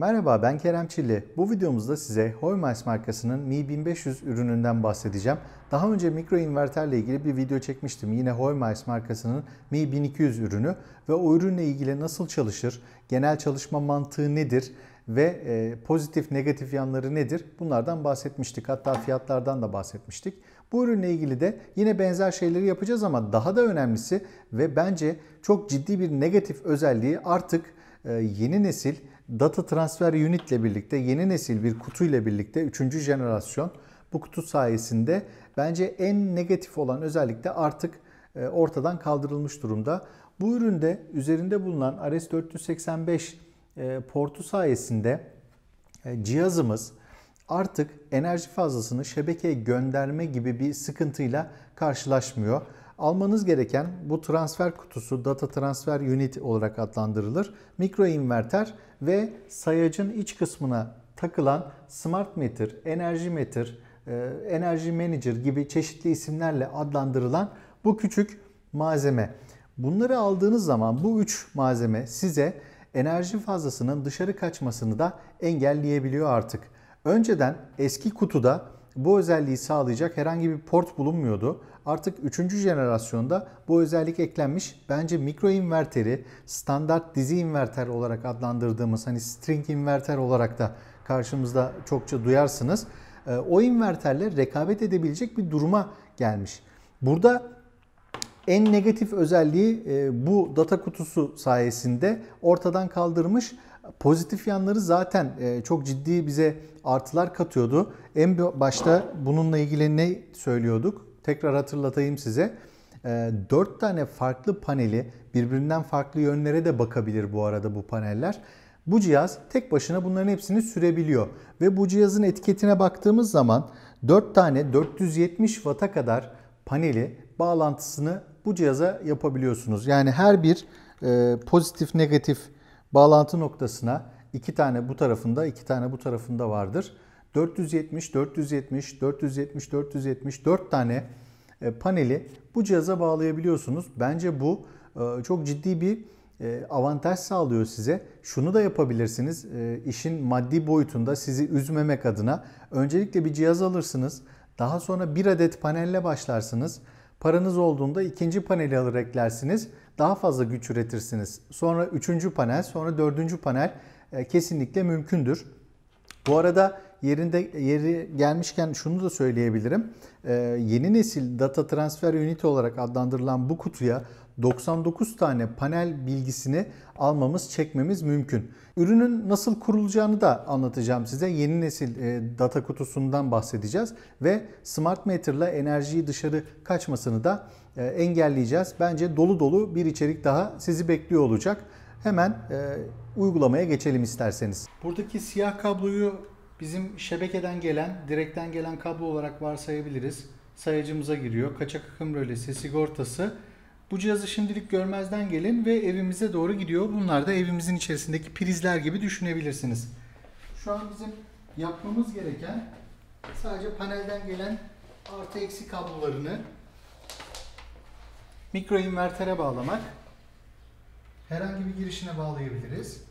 Merhaba ben Kerem Çilli. Bu videomuzda size Hoymax markasının Mi 1500 ürününden bahsedeceğim. Daha önce mikro inverterle ilgili bir video çekmiştim. Yine Hoymax markasının Mi 1200 ürünü ve o ürünle ilgili nasıl çalışır, genel çalışma mantığı nedir ve e, pozitif negatif yanları nedir? Bunlardan bahsetmiştik. Hatta fiyatlardan da bahsetmiştik. Bu ürünle ilgili de yine benzer şeyleri yapacağız ama daha da önemlisi ve bence çok ciddi bir negatif özelliği artık e, yeni nesil Data Transfer Unit ile birlikte yeni nesil bir kutu ile birlikte 3. jenerasyon bu kutu sayesinde bence en negatif olan özellik de artık e, ortadan kaldırılmış durumda. Bu üründe üzerinde bulunan RS485 e, portu sayesinde e, cihazımız artık enerji fazlasını şebekeye gönderme gibi bir sıkıntıyla karşılaşmıyor. Almanız gereken bu transfer kutusu Data Transfer Unit olarak adlandırılır. Mikro inverter ve sayacın iç kısmına takılan smart meter, enerji meter, e, enerji manager gibi çeşitli isimlerle adlandırılan bu küçük malzeme. Bunları aldığınız zaman bu üç malzeme size enerji fazlasının dışarı kaçmasını da engelleyebiliyor artık. Önceden eski kutuda bu özelliği sağlayacak herhangi bir port bulunmuyordu. Artık 3. jenerasyonda bu özellik eklenmiş. Bence mikro inverteri standart dizi inverter olarak adlandırdığımız hani string inverter olarak da karşımızda çokça duyarsınız. Ee, o inverterle rekabet edebilecek bir duruma gelmiş. Burada en negatif özelliği e, bu data kutusu sayesinde ortadan kaldırmış. Pozitif yanları zaten e, çok ciddi bize artılar katıyordu. En başta bununla ilgili ne söylüyorduk? tekrar hatırlatayım size. Ee, dört tane farklı paneli birbirinden farklı yönlere de bakabilir bu arada bu paneller. Bu cihaz tek başına bunların hepsini sürebiliyor. Ve bu cihazın etiketine baktığımız zaman 4 tane 470 Watt'a kadar paneli bağlantısını bu cihaza yapabiliyorsunuz. Yani her bir e, pozitif negatif bağlantı noktasına iki tane bu tarafında iki tane bu tarafında vardır. 470, 470, 470, 470 4 tane e, paneli bu cihaza bağlayabiliyorsunuz. Bence bu e, çok ciddi bir e, avantaj sağlıyor size. Şunu da yapabilirsiniz. işin maddi boyutunda sizi üzmemek adına öncelikle bir cihaz alırsınız. Daha sonra bir adet panelle başlarsınız. Paranız olduğunda ikinci paneli alır eklersiniz. Daha fazla güç üretirsiniz. Sonra üçüncü panel, sonra dördüncü panel kesinlikle mümkündür. Bu arada yerinde yeri gelmişken şunu da söyleyebilirim. Ee, yeni nesil data transfer ünite olarak adlandırılan bu kutuya 99 tane panel bilgisini almamız, çekmemiz mümkün. Ürünün nasıl kurulacağını da anlatacağım size. Yeni nesil e, data kutusundan bahsedeceğiz ve smart meter'la enerjiyi dışarı kaçmasını da e, engelleyeceğiz. Bence dolu dolu bir içerik daha sizi bekliyor olacak. Hemen e, uygulamaya geçelim isterseniz. Buradaki siyah kabloyu bizim şebekeden gelen, direkten gelen kablo olarak varsayabiliriz. Sayacımıza giriyor. Kaçak akım rölesi, sigortası. Bu cihazı şimdilik görmezden gelin ve evimize doğru gidiyor. Bunlar da evimizin içerisindeki prizler gibi düşünebilirsiniz. Şu an bizim yapmamız gereken sadece panelden gelen artı eksi kablolarını mikro invertere bağlamak. Herhangi bir girişine bağlayabiliriz.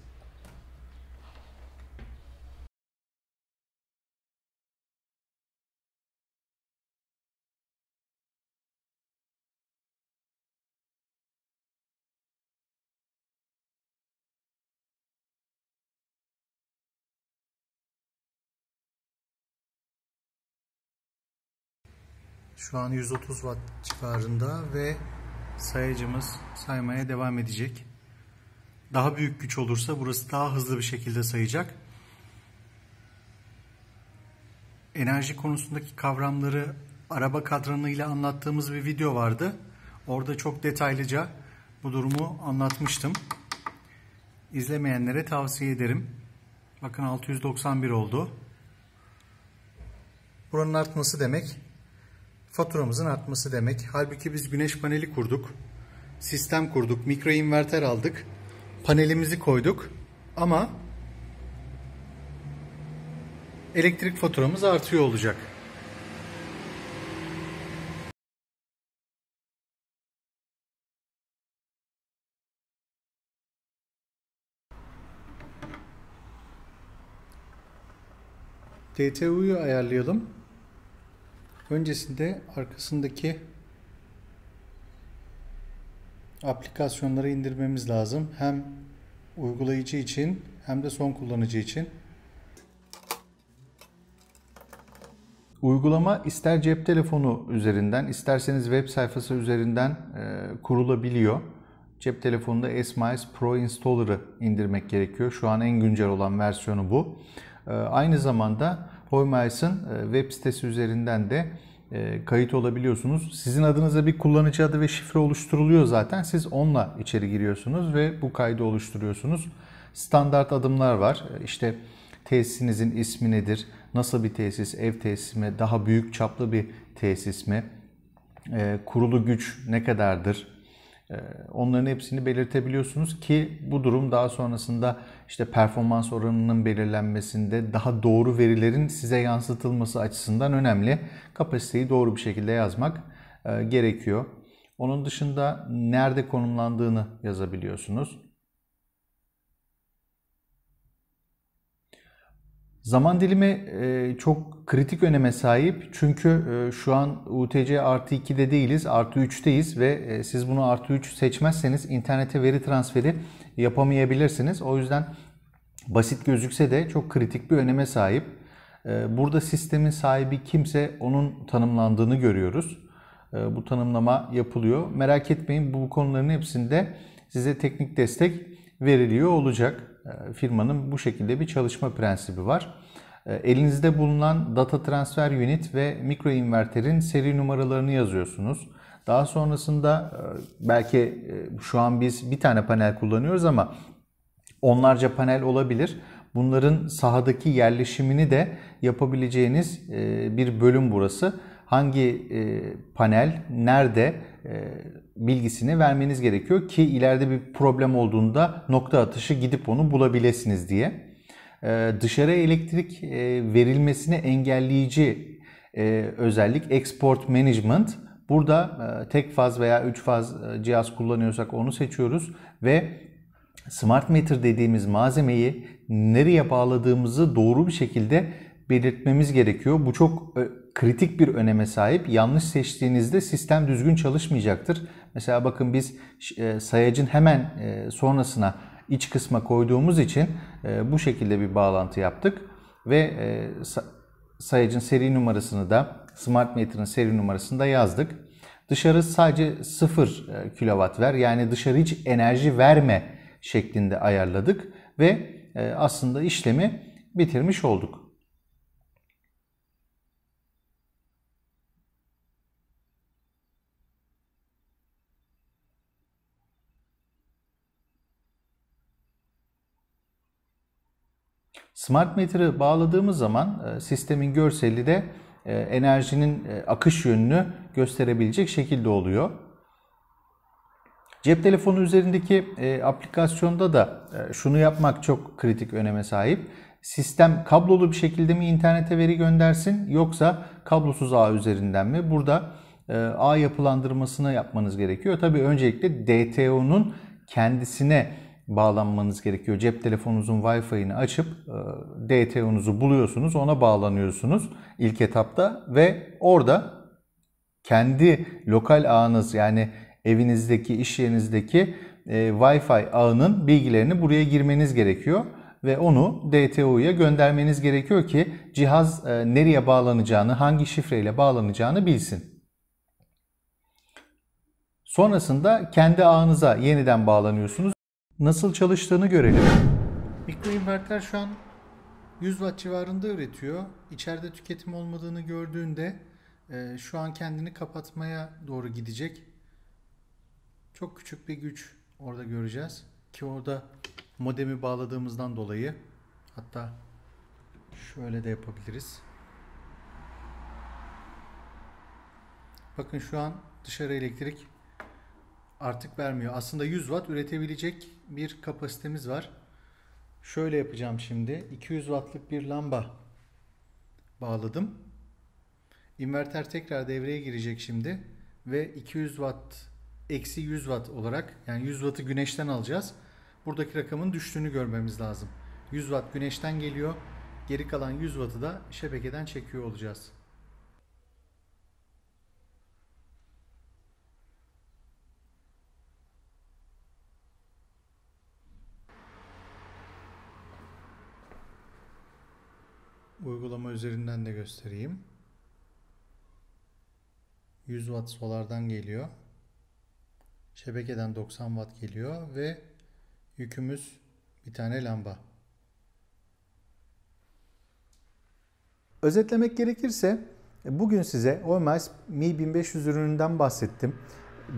Şu an 130 watt civarında ve sayacımız saymaya devam edecek. Daha büyük güç olursa burası daha hızlı bir şekilde sayacak. Enerji konusundaki kavramları araba kadranıyla anlattığımız bir video vardı. Orada çok detaylıca bu durumu anlatmıştım. İzlemeyenlere tavsiye ederim. Bakın 691 oldu. Buranın artması demek faturamızın artması demek. Halbuki biz güneş paneli kurduk, sistem kurduk, mikro inverter aldık, panelimizi koyduk ama elektrik faturamız artıyor olacak. DTU'yu ayarlayalım. Öncesinde arkasındaki aplikasyonları indirmemiz lazım. Hem uygulayıcı için hem de son kullanıcı için. Uygulama ister cep telefonu üzerinden isterseniz web sayfası üzerinden e, kurulabiliyor. Cep telefonunda s Pro Installer'ı indirmek gerekiyor. Şu an en güncel olan versiyonu bu. E, aynı zamanda Hoymayasın e, web sitesi üzerinden de e, kayıt olabiliyorsunuz. Sizin adınıza bir kullanıcı adı ve şifre oluşturuluyor zaten. Siz onunla içeri giriyorsunuz ve bu kaydı oluşturuyorsunuz. Standart adımlar var. E, işte tesisinizin ismi nedir? Nasıl bir tesis? Ev tesis mi? Daha büyük çaplı bir tesis mi? Kurulu güç ne kadardır? Ee, onların hepsini belirtebiliyorsunuz ki bu durum daha sonrasında işte performans oranının belirlenmesinde daha doğru verilerin size yansıtılması açısından önemli. Kapasiteyi doğru bir şekilde yazmak e, gerekiyor. Onun dışında nerede konumlandığını yazabiliyorsunuz. Zaman dilimi e, çok kritik öneme sahip çünkü e, şu an UTC artı 2'de değiliz, artı 3'teyiz ve e, siz bunu artı 3 seçmezseniz internete veri transferi yapamayabilirsiniz. O yüzden basit gözükse de çok kritik bir öneme sahip. Burada sistemin sahibi kimse onun tanımlandığını görüyoruz. Bu tanımlama yapılıyor. Merak etmeyin bu konuların hepsinde size teknik destek veriliyor olacak. E, firmanın bu şekilde bir çalışma prensibi var. E, elinizde bulunan data transfer unit ve mikro inverterin seri numaralarını yazıyorsunuz. Daha sonrasında e, belki şu an biz bir tane panel kullanıyoruz ama onlarca panel olabilir. Bunların sahadaki yerleşimini de yapabileceğiniz bir bölüm burası. Hangi panel, nerede, e, bilgisini vermeniz gerekiyor ki ileride bir problem olduğunda nokta atışı gidip onu bulabilirsiniz diye. E, dışarı elektrik e, verilmesini engelleyici özellik Export Management. Burada tek faz veya üç faz cihaz kullanıyorsak onu seçiyoruz ve Smart Meter dediğimiz malzemeyi nereye bağladığımızı doğru bir şekilde belirtmemiz gerekiyor. Bu çok kritik bir öneme sahip. Yanlış seçtiğinizde sistem düzgün çalışmayacaktır. Mesela bakın biz e, sayacın hemen e, sonrasına iç kısma koyduğumuz için e, bu şekilde bir bağlantı yaptık ve sayacın seri numarasını da smart meter'ın seri numarasını da yazdık. Dışarı sadece 0 kW ver yani dışarı hiç enerji verme şeklinde ayarladık ve aslında işlemi bitirmiş olduk. Smart meter'ı bağladığımız zaman e, sistemin görseli de e, enerjinin e, akış yönünü gösterebilecek şekilde oluyor. Cep telefonu üzerindeki aplikasyonda da şunu yapmak çok kritik öneme sahip. Sistem kablolu bir şekilde mi internete veri göndersin yoksa kablosuz ağ üzerinden mi? Burada ağ yapılandırmasını yapmanız gerekiyor. Tabii öncelikle DTO'nun kendisine bağlanmanız gerekiyor. Cep telefonunuzun Wi-Fi'ini açıp e, DTO'nuzu buluyorsunuz, ona bağlanıyorsunuz ilk etapta ve orada kendi lokal ağınız yani evinizdeki, iş yerinizdeki e, Wi-Fi ağının bilgilerini buraya girmeniz gerekiyor ve onu DTO'ya göndermeniz gerekiyor ki cihaz e, nereye bağlanacağını, hangi şifreyle bağlanacağını bilsin. Sonrasında kendi ağınıza yeniden bağlanıyorsunuz nasıl çalıştığını görelim. Mikroinverter şu an 100 watt civarında üretiyor. İçeride tüketim olmadığını gördüğünde e, şu an kendini kapatmaya doğru gidecek. Çok küçük bir güç orada göreceğiz. Ki orada modemi bağladığımızdan dolayı hatta şöyle de yapabiliriz. Bakın şu an dışarı elektrik artık vermiyor. Aslında 100 watt üretebilecek bir kapasitemiz var. Şöyle yapacağım şimdi. 200 wattlık bir lamba bağladım. İnverter tekrar devreye girecek şimdi ve 200 watt eksi 100 watt olarak yani 100 wattı güneşten alacağız. Buradaki rakamın düştüğünü görmemiz lazım. 100 watt güneşten geliyor. Geri kalan 100 wattı da şebekeden çekiyor olacağız. uygulama üzerinden de göstereyim. 100 watt solardan geliyor. Şebekeden 90 watt geliyor ve yükümüz bir tane lamba. Özetlemek gerekirse bugün size Oemais Mi 1500 ürününden bahsettim.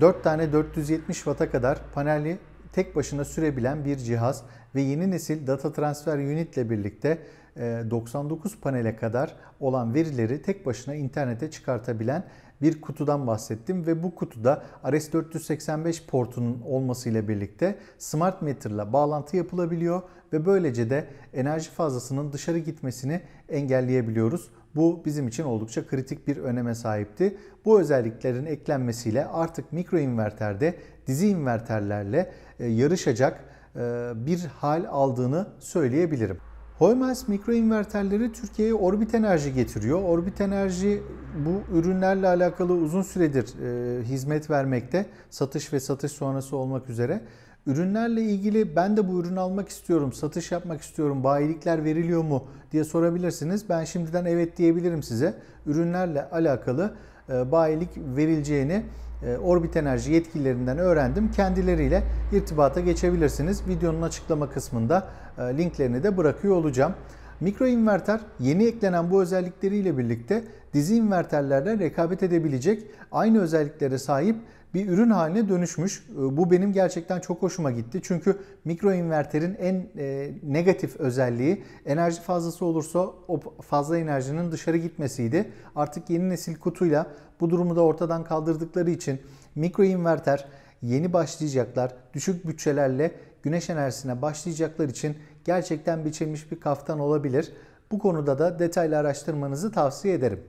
4 tane 470 Watt'a kadar paneli tek başına sürebilen bir cihaz ve yeni nesil data transfer unit ile birlikte 99 e, panele kadar olan verileri tek başına internete çıkartabilen bir kutudan bahsettim ve bu kutuda RS485 portunun olmasıyla birlikte smart ile bağlantı yapılabiliyor ve böylece de enerji fazlasının dışarı gitmesini engelleyebiliyoruz. Bu bizim için oldukça kritik bir öneme sahipti. Bu özelliklerin eklenmesiyle artık mikro inverterde dizi inverterlerle e, yarışacak e, bir hal aldığını söyleyebilirim. Hoemels mikroinverterleri Türkiye'ye Orbit Enerji getiriyor. Orbit Enerji bu ürünlerle alakalı uzun süredir e, hizmet vermekte. Satış ve satış sonrası olmak üzere. Ürünlerle ilgili ben de bu ürünü almak istiyorum, satış yapmak istiyorum, bayilikler veriliyor mu diye sorabilirsiniz. Ben şimdiden evet diyebilirim size. Ürünlerle alakalı e, bayilik verileceğini e, orbit Enerji yetkililerinden öğrendim. Kendileriyle irtibata geçebilirsiniz. Videonun açıklama kısmında e, linklerini de bırakıyor olacağım. Mikro inverter yeni eklenen bu özellikleriyle birlikte dizi inverterlerle rekabet edebilecek aynı özelliklere sahip bir ürün haline dönüşmüş. Ee, bu benim gerçekten çok hoşuma gitti. Çünkü mikro inverterin en e, negatif özelliği enerji fazlası olursa o fazla enerjinin dışarı gitmesiydi. Artık yeni nesil kutuyla bu durumu da ortadan kaldırdıkları için mikro inverter yeni başlayacaklar. Düşük bütçelerle güneş enerjisine başlayacaklar için gerçekten biçilmiş bir kaftan olabilir. Bu konuda da detaylı araştırmanızı tavsiye ederim.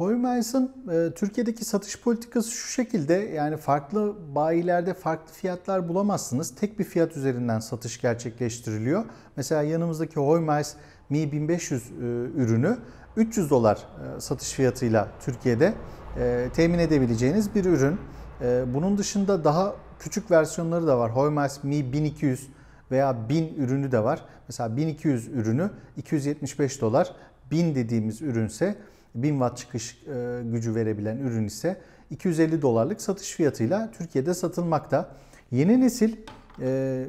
Hoymans'ın e, Türkiye'deki satış politikası şu şekilde yani farklı bayilerde farklı fiyatlar bulamazsınız. Tek bir fiyat üzerinden satış gerçekleştiriliyor. Mesela yanımızdaki Hoymans Mi 1500 e, ürünü 300 dolar e, satış fiyatıyla Türkiye'de e, temin edebileceğiniz bir ürün. E, bunun dışında daha küçük versiyonları da var. Hoymans Mi 1200 veya 1000 ürünü de var. Mesela 1200 ürünü 275 dolar, 1000 dediğimiz ürünse 1000 watt çıkış e, gücü verebilen ürün ise 250 dolarlık satış fiyatıyla Türkiye'de satılmakta. Yeni nesil e,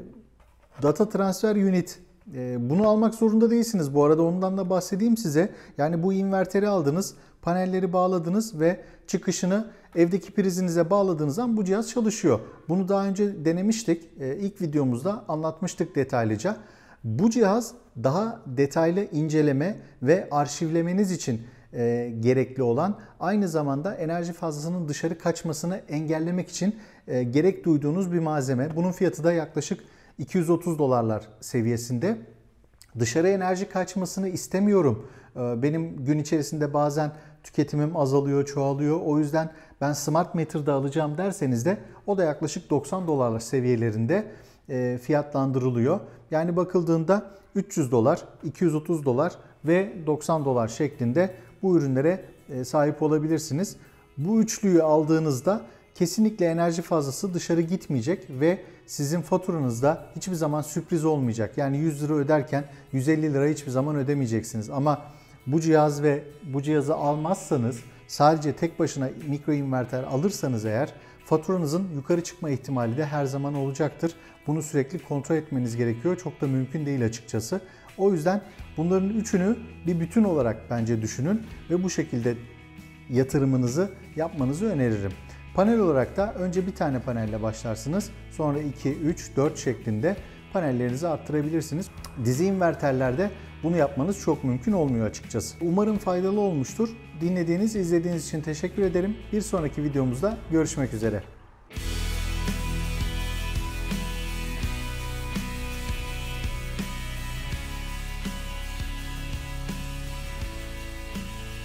data transfer unit e, bunu almak zorunda değilsiniz. Bu arada ondan da bahsedeyim size. Yani bu inverteri aldınız, panelleri bağladınız ve çıkışını evdeki prizinize bağladığınız zaman bu cihaz çalışıyor. Bunu daha önce denemiştik. E, ilk videomuzda anlatmıştık detaylıca. Bu cihaz daha detaylı inceleme ve arşivlemeniz için e, gerekli olan aynı zamanda enerji fazlasının dışarı kaçmasını engellemek için e, gerek duyduğunuz bir malzeme. Bunun fiyatı da yaklaşık 230 dolarlar seviyesinde. Dışarı enerji kaçmasını istemiyorum. E, benim gün içerisinde bazen tüketimim azalıyor, çoğalıyor. O yüzden ben smart meter'da alacağım derseniz de o da yaklaşık 90 dolarlar seviyelerinde e, fiyatlandırılıyor. Yani bakıldığında 300 dolar, 230 dolar ve 90 dolar şeklinde bu ürünlere e, sahip olabilirsiniz. Bu üçlüyü aldığınızda kesinlikle enerji fazlası dışarı gitmeyecek ve sizin faturanızda hiçbir zaman sürpriz olmayacak. Yani 100 lira öderken 150 lira hiçbir zaman ödemeyeceksiniz. Ama bu cihaz ve bu cihazı almazsanız sadece tek başına mikro inverter alırsanız eğer faturanızın yukarı çıkma ihtimali de her zaman olacaktır. Bunu sürekli kontrol etmeniz gerekiyor. Çok da mümkün değil açıkçası. O yüzden bunların üçünü bir bütün olarak bence düşünün ve bu şekilde yatırımınızı yapmanızı öneririm. Panel olarak da önce bir tane panelle başlarsınız. Sonra 2, 3, 4 şeklinde panellerinizi arttırabilirsiniz. Dizi inverterlerde bunu yapmanız çok mümkün olmuyor açıkçası. Umarım faydalı olmuştur. Dinlediğiniz, izlediğiniz için teşekkür ederim. Bir sonraki videomuzda görüşmek üzere.